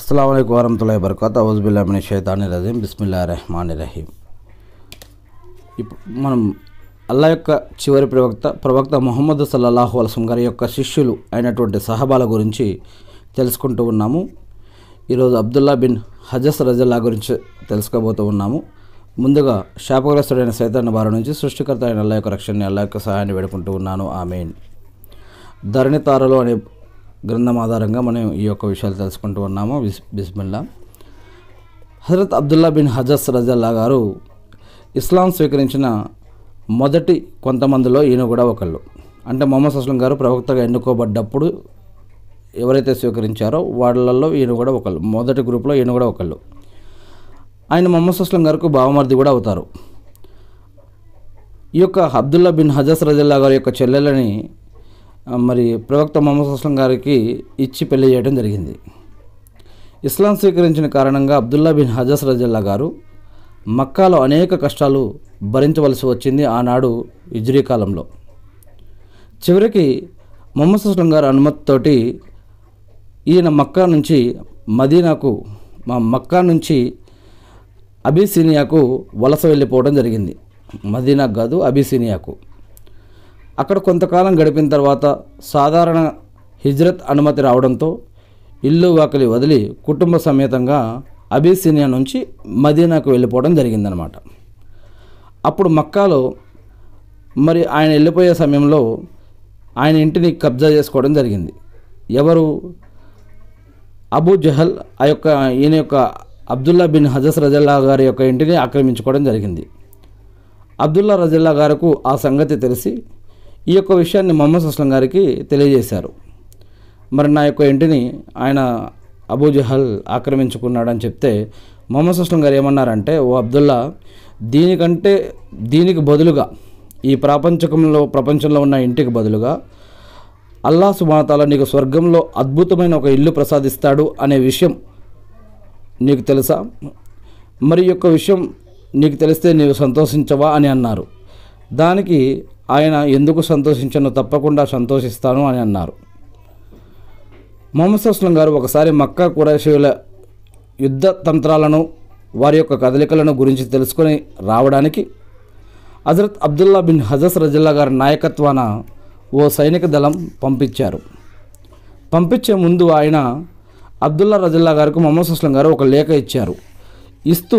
అస్సలం వరహతుల్లా వరకత హౌజ్బుల్లామిన షైతాని రజీం బిస్మిల్లా రెహమాని రహీం ఇప్పుడు మనం అల్లా యొక్క చివరి ప్రవక్త ప్రవక్త మొహమ్మద్ సల్లాహు అలసం గారి యొక్క శిష్యులు అయినటువంటి సహబాల గురించి తెలుసుకుంటూ ఉన్నాము ఈరోజు అబ్దుల్లా బిన్ హజస్ రజల్లా గురించి తెలుసుకోబోతూ ఉన్నాము ముందుగా శాపగ్రస్తుడైన సైతాన్ని వారి నుంచి సృష్టికర్త అయిన అల్లా యొక్క రక్షణని అల్లా యొక్క సహాయాన్ని వేడుకుంటూ ఉన్నాను ఆమెన్ ధరణితారలో అనే గ్రంథం ఆధారంగా మనం ఈ యొక్క విషయాలు తెలుసుకుంటూ ఉన్నాము బిస్ బిస్మిల్లా హజరత్ అబ్దుల్లా బిన్ హజస్ రజల్లా గారు ఇస్లాం స్వీకరించిన మొదటి కొంతమందిలో ఈయన కూడా ఒకళ్ళు అంటే మొహమ్మద్ అస్లం గారు ప్రవక్తగా ఎన్నుకోబడ్డప్పుడు ఎవరైతే స్వీకరించారో వాళ్ళల్లో ఈయన కూడా ఒకళ్ళు మొదటి గ్రూప్లో ఈయన కూడా ఒకళ్ళు ఆయన మొహమ్మద్ అస్లం గారికి బావమర్ది కూడా అవుతారు ఈ యొక్క అబ్దుల్లా బిన్ హజస్ రజల్లా గారి యొక్క చెల్లెలని మరి ప్రవక్త మొహమ్మద్ అస్లం గారికి ఇచ్చి పెళ్లి చేయడం జరిగింది ఇస్లాం స్వీకరించిన కారణంగా అబ్దుల్లా బిన్ హజాస్ రజల్లా గారు మక్కాలో అనేక కష్టాలు భరించవలసి వచ్చింది ఆనాడు ఇజ్రీ కాలంలో చివరికి మొహమ్మద్ అస్లం గారి అనుమతితోటి ఈయన మక్కా నుంచి మదీనాకు మా మక్కా నుంచి అబిసీనియాకు వలస వెళ్ళిపోవడం జరిగింది మదీనాకు కాదు అబిసీనియాకు అక్కడ కొంతకాలం గడిపిన తర్వాత సాధారణ హిజ్రత్ అనుమతి రావడంతో ఇల్లు వాకిలి వదిలి కుటుంబ సమేతంగా అబీసినియా నుంచి మదీనాకు వెళ్ళిపోవడం జరిగిందనమాట అప్పుడు మక్కాలో మరి ఆయన వెళ్ళిపోయే సమయంలో ఆయన ఇంటిని కబ్జా చేసుకోవడం జరిగింది ఎవరు అబూ జహల్ ఆ యొక్క ఈయన యొక్క అబ్దుల్లా బిన్ హజస్ రజల్లా గారి యొక్క ఇంటిని ఆక్రమించుకోవడం జరిగింది అబ్దుల్లా రజల్లా గారుకు ఆ సంగతి తెలిసి ఈ యొక్క విషయాన్ని మొహమ్మద్ సుస్లం గారికి తెలియజేశారు మరి నా యొక్క ఇంటిని ఆయన అబూజహల్ ఆక్రమించుకున్నాడని చెప్తే మొహమ్మద్ సుస్లం గారు ఏమన్నారంటే ఓ అబ్దుల్లా దీనికంటే దీనికి బదులుగా ఈ ప్రాపంచకంలో ప్రపంచంలో ఉన్న ఇంటికి బదులుగా అల్లా సుమాతాల నీకు స్వర్గంలో అద్భుతమైన ఒక ఇల్లు ప్రసాదిస్తాడు అనే విషయం నీకు తెలుసా మరి యొక్క విషయం నీకు తెలిస్తే నీవు సంతోషించవా అని అన్నారు దానికి ఆయన ఎందుకు సంతోషించను తప్పకుండా సంతోషిస్తాను అని అన్నారు మొహమ్మద్ అస్లం గారు ఒకసారి మక్కా కురాషీల యుద్ధ తంత్రాలను వారి యొక్క కదలికలను గురించి తెలుసుకొని రావడానికి హజరత్ అబ్దుల్లా బిన్ హజస్ రజిల్లా గారి నాయకత్వాన ఓ సైనిక దళం పంపించారు పంపించే ముందు ఆయన అబ్దుల్లా రజిల్లా గారికి మొహమ్మద్ అస్లం గారు ఒక లేఖ ఇచ్చారు ఇస్తూ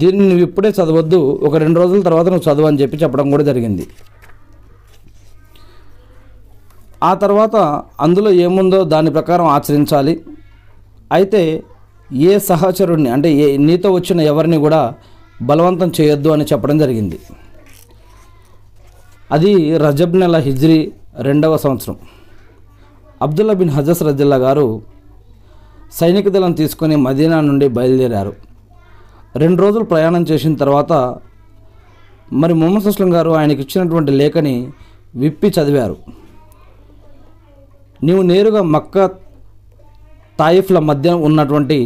దీన్ని నువ్వు ఇప్పుడే చదవద్దు ఒక రెండు రోజుల తర్వాత నువ్వు చదువు అని చెప్పి చెప్పడం కూడా జరిగింది ఆ తర్వాత అందులో ఏముందో దాని ప్రకారం ఆచరించాలి అయితే ఏ సహచరుడిని అంటే ఏ నీతో వచ్చిన ఎవరిని కూడా బలవంతం చేయొద్దు అని చెప్పడం జరిగింది అది రజబ్ నెల హిజ్రి రెండవ సంవత్సరం అబ్దుల్లా బిన్ హజస్ రజిల్లా గారు సైనిక దళం తీసుకొని మదీనా నుండి బయలుదేరారు రెండు రోజులు ప్రయాణం చేసిన తర్వాత మరి మొహమ్మద్ అస్లం గారు ఆయనకి ఇచ్చినటువంటి లేఖని విప్పి చదివారు నీవు నేరుగా మక్క తాయిఫ్ల మధ్య ఉన్నటువంటి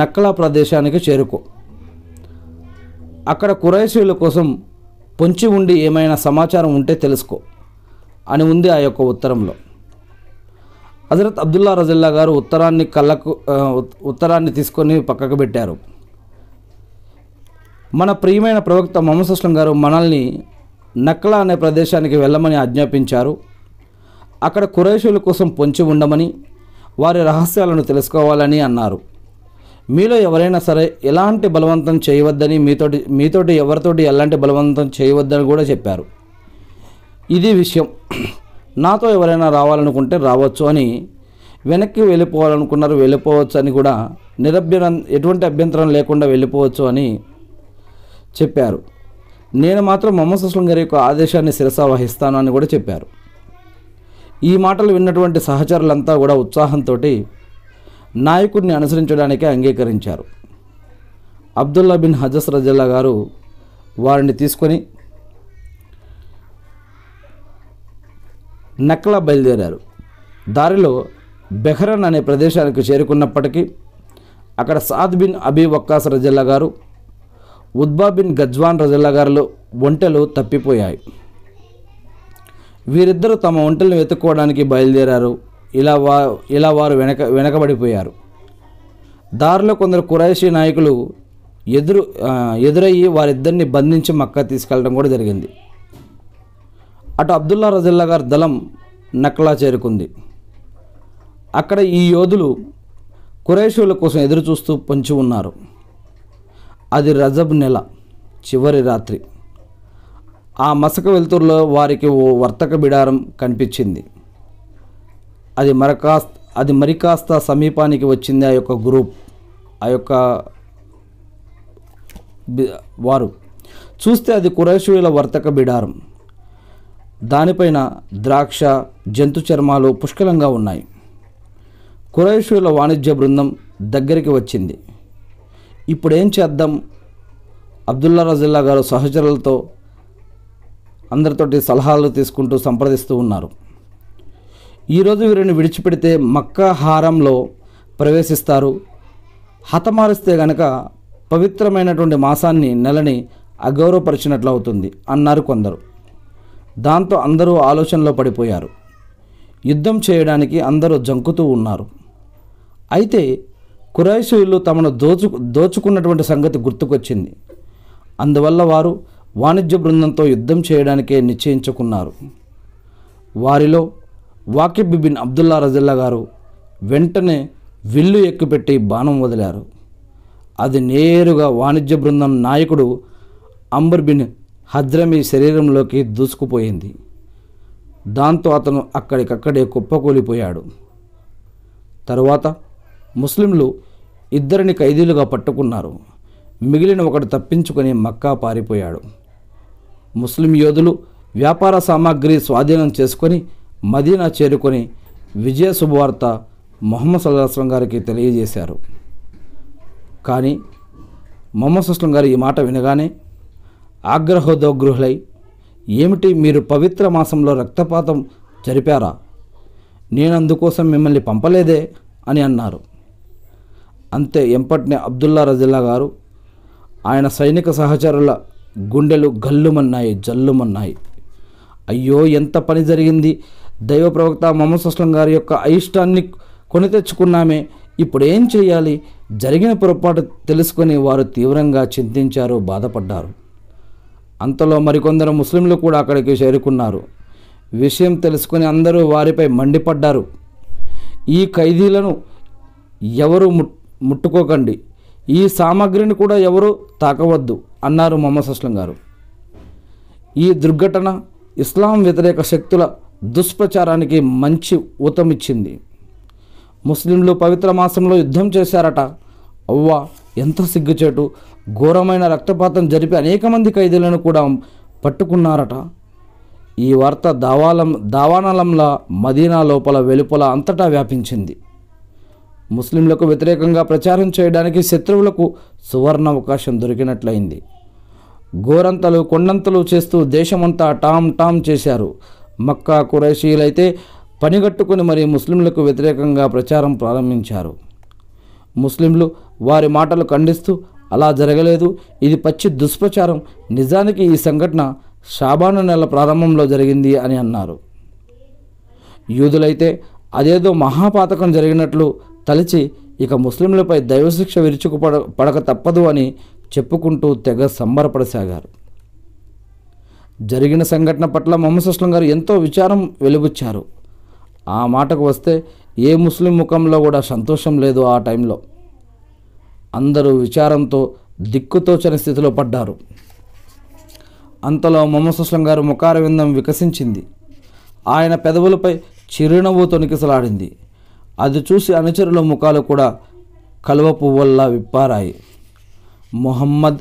నక్కలా ప్రదేశానికి చేరుకో అక్కడ కురైశీల కోసం పొంచి ఉండి ఏమైనా సమాచారం ఉంటే తెలుసుకో అని ఉంది ఆ యొక్క ఉత్తరంలో హజరత్ అబ్దుల్లా రజిల్లా గారు ఉత్తరాన్ని కళ్ళకు ఉత్తరాన్ని తీసుకొని పక్కకు పెట్టారు మన ప్రియమైన ప్రవక్త మొహమ్మద్ అస్లం గారు మనల్ని నక్లా అనే ప్రదేశానికి వెళ్ళమని ఆజ్ఞాపించారు అక్కడ కురేషుల కోసం పొంచి ఉండమని వారి రహస్యాలను తెలుసుకోవాలని అన్నారు మీలో ఎవరైనా సరే ఎలాంటి బలవంతం చేయవద్దని మీతోటి మీతోటి ఎవరితోటి ఎలాంటి బలవంతం చేయవద్దని కూడా చెప్పారు ఇది విషయం నాతో ఎవరైనా రావాలనుకుంటే రావచ్చు అని వెనక్కి వెళ్ళిపోవాలనుకున్నారు వెళ్ళిపోవచ్చు అని కూడా నిరభ్యరం ఎటువంటి అభ్యంతరం లేకుండా వెళ్ళిపోవచ్చు అని చెప్పారు నేను మాత్రం మమ్మ సుస్లం గారి యొక్క ఆదేశాన్ని శిరసా వహిస్తాను అని కూడా చెప్పారు ఈ మాటలు విన్నటువంటి సహచరులంతా కూడా ఉత్సాహంతో నాయకుడిని అనుసరించడానికి అంగీకరించారు అబ్దుల్లా బిన్ హజస్ రజల్లా గారు వారిని తీసుకొని నక్లా బయలుదేరారు దారిలో బెహరన్ అనే ప్రదేశానికి చేరుకున్నప్పటికీ అక్కడ సాద్ బిన్ అబీ వక్కాస్ రజల్లా గారు ఉద్బా బిన్ గజ్వాన్ రజల్లా గారులు ఒంటెలు తప్పిపోయాయి వీరిద్దరూ తమ ఒంటలను వెతుక్కోవడానికి బయలుదేరారు ఇలా వా ఇలా వారు వెనక వెనకబడిపోయారు దారిలో కొందరు కురాయిషీ నాయకులు ఎదురు ఎదురయ్యి వారిద్దరిని బంధించి మక్క తీసుకెళ్ళడం కూడా జరిగింది అటు అబ్దుల్లా రజిల్లా గారి దళం నక్లా చేరుకుంది అక్కడ ఈ యోధులు కురేషుల కోసం ఎదురు చూస్తూ పొంచి ఉన్నారు అది రజబ్ నెల చివరి రాత్రి ఆ మసక వెలుతురులో వారికి ఓ వర్తక బిడారం కనిపించింది అది మరకా అది మరి కాస్త సమీపానికి వచ్చింది ఆ యొక్క గ్రూప్ ఆ యొక్క వారు చూస్తే అది కురేషుల వర్తక బిడారం దానిపైన ద్రాక్ష జంతు చర్మాలు పుష్కలంగా ఉన్నాయి కురేషుల వాణిజ్య బృందం దగ్గరికి వచ్చింది ఇప్పుడేం చేద్దాం అబ్దుల్లా రజిల్లా గారు సహచరులతో అందరితోటి సలహాలు తీసుకుంటూ సంప్రదిస్తూ ఉన్నారు ఈరోజు వీరిని విడిచిపెడితే మక్కా హారంలో ప్రవేశిస్తారు హతమారిస్తే గనక పవిత్రమైనటువంటి మాసాన్ని నెలని అగౌరవపరిచినట్లు అవుతుంది అన్నారు కొందరు దాంతో అందరూ ఆలోచనలో పడిపోయారు యుద్ధం చేయడానికి అందరూ జంకుతూ ఉన్నారు అయితే కురాయిషులు తమను దోచు దోచుకున్నటువంటి సంగతి గుర్తుకొచ్చింది అందువల్ల వారు వాణిజ్య బృందంతో యుద్ధం చేయడానికే నిశ్చయించుకున్నారు వారిలో వాకిబ్ బిబిన్ అబ్దుల్లా రజిల్లా గారు వెంటనే విల్లు ఎక్కుపెట్టి బాణం వదిలారు అది నేరుగా వాణిజ్య బృందం నాయకుడు అంబర్ బిన్ హద్రమి శరీరంలోకి దూసుకుపోయింది దాంతో అతను అక్కడికక్కడే కుప్పకూలిపోయాడు తరువాత ముస్లింలు ఇద్దరిని ఖైదీలుగా పట్టుకున్నారు మిగిలిన ఒకడు తప్పించుకొని మక్కా పారిపోయాడు ముస్లిం యోధులు వ్యాపార సామాగ్రి స్వాధీనం చేసుకొని మదీనా చేరుకొని విజయ శుభవార్త మొహమ్మద్ సల్లాహస్లం గారికి తెలియజేశారు కానీ మొహమ్మద్ సుస్లం గారు ఈ మాట వినగానే ఆగ్రహోదోగృహులై ఏమిటి మీరు పవిత్ర మాసంలో రక్తపాతం జరిపారా నేను అందుకోసం మిమ్మల్ని పంపలేదే అని అన్నారు అంతే ఎంపట్నే అబ్దుల్లా రజిల్లా గారు ఆయన సైనిక సహచరుల గుండెలు గల్లుమన్నాయి జల్లుమన్నాయి అయ్యో ఎంత పని జరిగింది దైవ ప్రవక్త మొహమ్మద్ సుస్లం గారి యొక్క అయిష్టాన్ని కొని తెచ్చుకున్నామే ఇప్పుడు ఏం చేయాలి జరిగిన పొరపాటు తెలుసుకొని వారు తీవ్రంగా చింతించారు బాధపడ్డారు అంతలో మరికొందరు ముస్లింలు కూడా అక్కడికి చేరుకున్నారు విషయం తెలుసుకుని అందరూ వారిపై మండిపడ్డారు ఈ ఖైదీలను ఎవరు ముట్టుకోకండి ఈ సామగ్రిని కూడా ఎవరు తాకవద్దు అన్నారు మొహమ్మద్ అస్లం గారు ఈ దుర్ఘటన ఇస్లాం వ్యతిరేక శక్తుల దుష్ప్రచారానికి మంచి ఊతమిచ్చింది ముస్లింలు పవిత్ర మాసంలో యుద్ధం చేశారట అవ్వ ఎంత సిగ్గుచేటు ఘోరమైన రక్తపాతం జరిపి అనేక మంది ఖైదీలను కూడా పట్టుకున్నారట ఈ వార్త దావాలం దావానలంలా మదీనా లోపల వెలుపల అంతటా వ్యాపించింది ముస్లింలకు వ్యతిరేకంగా ప్రచారం చేయడానికి శత్రువులకు సువర్ణ అవకాశం దొరికినట్లయింది గోరంతలు కొండంతలు చేస్తూ దేశమంతా టామ్ టామ్ చేశారు మక్కా కురైషీలైతే పనిగట్టుకుని మరి ముస్లింలకు వ్యతిరేకంగా ప్రచారం ప్రారంభించారు ముస్లింలు వారి మాటలు ఖండిస్తూ అలా జరగలేదు ఇది పచ్చి దుష్ప్రచారం నిజానికి ఈ సంఘటన షాబాను నెల ప్రారంభంలో జరిగింది అని అన్నారు యూదులైతే అదేదో మహాపాతకం జరిగినట్లు తలచి ఇక ముస్లింలపై దైవశిక్ష విరుచుకు పడ పడక తప్పదు అని చెప్పుకుంటూ తెగ సంబరపడసాగారు జరిగిన సంఘటన పట్ల మొహమ్మద్ అస్లం గారు ఎంతో విచారం వెలుబుచ్చారు ఆ మాటకు వస్తే ఏ ముస్లిం ముఖంలో కూడా సంతోషం లేదు ఆ టైంలో అందరూ విచారంతో దిక్కుతోచని స్థితిలో పడ్డారు అంతలో మొహమ్మద్ అస్లం గారు ముఖారవిందం వికసించింది ఆయన పెదవులపై చిరునవ్వు తొనికిసలాడింది అది చూసి అనుచరుల ముఖాలు కూడా కలువ పువ్వుల్లా విప్పారాయి మొహమ్మద్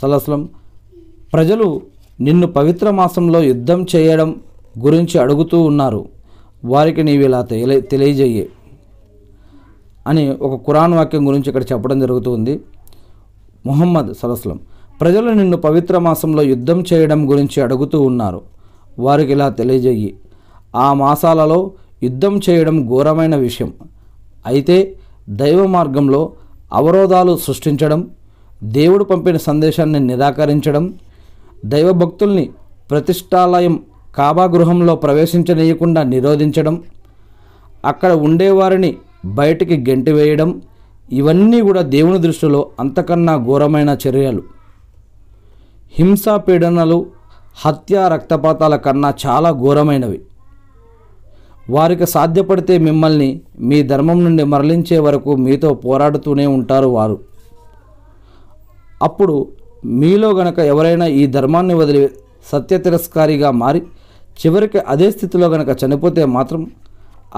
సలస్లం ప్రజలు నిన్ను పవిత్ర మాసంలో యుద్ధం చేయడం గురించి అడుగుతూ ఉన్నారు వారికి నీవు ఇలా తెలియ తెలియజేయే అని ఒక కురాన్ వాక్యం గురించి ఇక్కడ చెప్పడం జరుగుతుంది మొహమ్మద్ సలస్లం ప్రజలు నిన్ను పవిత్ర మాసంలో యుద్ధం చేయడం గురించి అడుగుతూ ఉన్నారు వారికి ఇలా తెలియజేయి ఆ మాసాలలో యుద్ధం చేయడం ఘోరమైన విషయం అయితే దైవ మార్గంలో అవరోధాలు సృష్టించడం దేవుడు పంపిన సందేశాన్ని నిరాకరించడం దైవభక్తుల్ని ప్రతిష్టాలయం కాబా గృహంలో ప్రవేశించనీయకుండా నిరోధించడం అక్కడ ఉండేవారిని బయటికి గెంటివేయడం ఇవన్నీ కూడా దేవుని దృష్టిలో అంతకన్నా ఘోరమైన చర్యలు హింసా పీడనలు హత్య రక్తపాతాల కన్నా చాలా ఘోరమైనవి వారికి సాధ్యపడితే మిమ్మల్ని మీ ధర్మం నుండి మరలించే వరకు మీతో పోరాడుతూనే ఉంటారు వారు అప్పుడు మీలో గనక ఎవరైనా ఈ ధర్మాన్ని వదిలి సత్య తిరస్కారిగా మారి చివరికి అదే స్థితిలో గనక చనిపోతే మాత్రం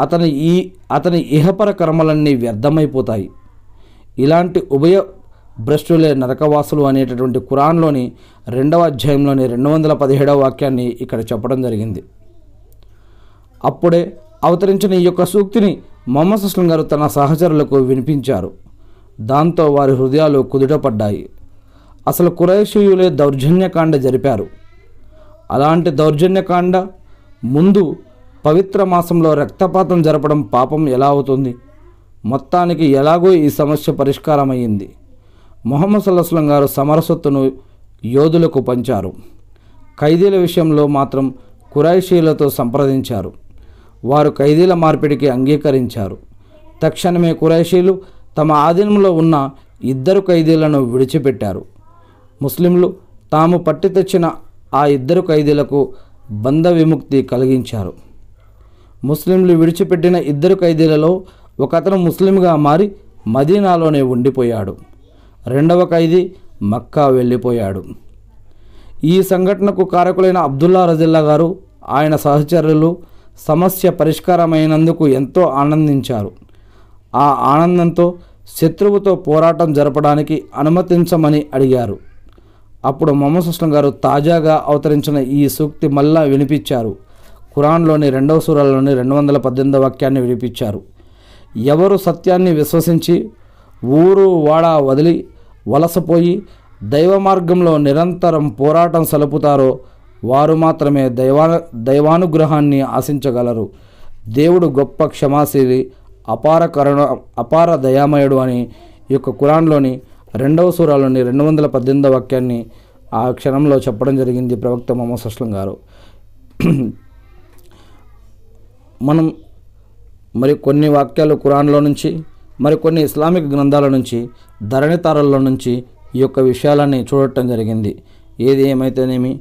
అతని ఈ అతని ఇహపర కర్మలన్నీ వ్యర్థమైపోతాయి ఇలాంటి ఉభయ భ్రష్టులే నరకవాసులు అనేటటువంటి కురాన్లోని రెండవ అధ్యాయంలోని రెండు వందల పదిహేడవ వాక్యాన్ని ఇక్కడ చెప్పడం జరిగింది అప్పుడే అవతరించిన ఈ యొక్క సూక్తిని మొహమ్మద్ అస్లం గారు తన సహచరులకు వినిపించారు దాంతో వారి హృదయాలు కుదుటపడ్డాయి అసలు కురైషీయులే దౌర్జన్యకాండ జరిపారు అలాంటి దౌర్జన్యకాండ ముందు పవిత్ర మాసంలో రక్తపాతం జరపడం పాపం ఎలా అవుతుంది మొత్తానికి ఎలాగో ఈ సమస్య పరిష్కారమయ్యింది మొహమ్మద్ సల్లాస్లం గారు సమరసత్తును యోధులకు పంచారు ఖైదీల విషయంలో మాత్రం కురాయిషీలతో సంప్రదించారు వారు ఖైదీల మార్పిడికి అంగీకరించారు తక్షణమే కురైషీలు తమ ఆధీనంలో ఉన్న ఇద్దరు ఖైదీలను విడిచిపెట్టారు ముస్లింలు తాము పట్టి తెచ్చిన ఆ ఇద్దరు ఖైదీలకు బంధ విముక్తి కలిగించారు ముస్లింలు విడిచిపెట్టిన ఇద్దరు ఖైదీలలో ఒకతను ముస్లింగా మారి మదీనాలోనే ఉండిపోయాడు రెండవ ఖైదీ మక్కా వెళ్ళిపోయాడు ఈ సంఘటనకు కారకులైన అబ్దుల్లా రజిల్లా గారు ఆయన సహచరులు సమస్య పరిష్కారమైనందుకు ఎంతో ఆనందించారు ఆ ఆనందంతో శత్రువుతో పోరాటం జరపడానికి అనుమతించమని అడిగారు అప్పుడు మొహమ్మద్ సుస్లం గారు తాజాగా అవతరించిన ఈ సూక్తి మళ్ళా వినిపించారు ఖురాన్లోని రెండవ సూరాలలోని రెండు వందల పద్దెనిమిదవ వాక్యాన్ని వినిపించారు ఎవరు సత్యాన్ని విశ్వసించి ఊరు వాడ వదిలి వలసపోయి దైవ మార్గంలో నిరంతరం పోరాటం సలుపుతారో వారు మాత్రమే దైవా దైవానుగ్రహాన్ని ఆశించగలరు దేవుడు గొప్ప క్షమాశీలి అపార కరుణ అపార దయామయుడు అని ఈ యొక్క కురాన్లోని రెండవ సూరాలోని రెండు వందల పద్దెనిమిదవ వాక్యాన్ని ఆ క్షణంలో చెప్పడం జరిగింది ప్రవక్త మొహమ్మద్ సస్లం గారు మనం మరి కొన్ని వాక్యాలు కురాన్లో నుంచి మరికొన్ని ఇస్లామిక్ గ్రంథాల నుంచి ధరణితారల్లో నుంచి ఈ యొక్క విషయాలన్నీ చూడటం జరిగింది ఏది ఏమైతేనేమి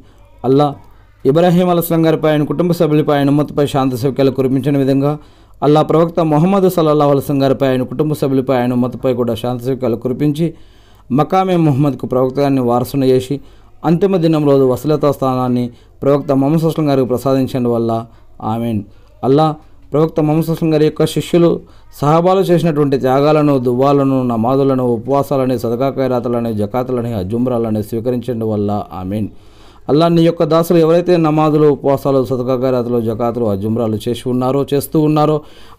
అల్లా ఇబ్రాహీం అలస్లం గారిపై ఆయన కుటుంబ సభ్యులపై ఆయన ఉమ్మతిపై శాంత సౌక్యాలు కురిపించిన విధంగా అల్లా ప్రవక్త మొహమ్మద్ సల్లాహ్ అలస్లం గారిపై ఆయన కుటుంబ సభ్యులపై ఆయన ఉమ్మతిపై కూడా శాంత సౌక్యాలు కురిపించి మకామే మొహమ్మద్కు ప్రవక్త గారిని వారసును చేసి అంతిమ దినం రోజు వసలతా స్థానాన్ని ప్రవక్త మొహమ్మద్ సుస్లం గారికి ప్రసాదించడం వల్ల ఆమెన్ అల్లా ప్రవక్త మొహమ్మద్ సుస్లం గారి యొక్క శిష్యులు సహాబాలు చేసినటువంటి త్యాగాలను దువ్వాలను నమాజులను ఉపవాసాలని సదకా ఖైరాతలని జకాతులని అజుమ్రాలని స్వీకరించడం వల్ల ఆమెన్ అల్లా నీ యొక్క దాసులు ఎవరైతే నమాజులు ఉపవాసాలు సతకాగారాతలు జకాతులు అజుమ్రాలు చేసి ఉన్నారో చేస్తూ ఉన్నారో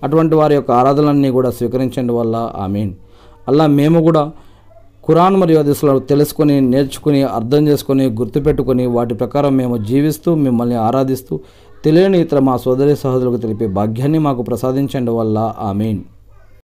అటువంటి వారి యొక్క ఆరాధనలన్నీ కూడా స్వీకరించండి వల్ల మీన్ అల్లా మేము కూడా ఖురాన్ మరియు అదిస్లను తెలుసుకొని నేర్చుకుని అర్థం చేసుకొని గుర్తుపెట్టుకొని వాటి ప్రకారం మేము జీవిస్తూ మిమ్మల్ని ఆరాధిస్తూ తెలియని ఇతర మా సోదరి సహోదరులకు తెలిపే భాగ్యాన్ని మాకు ప్రసాదించండి వల్ల మీన్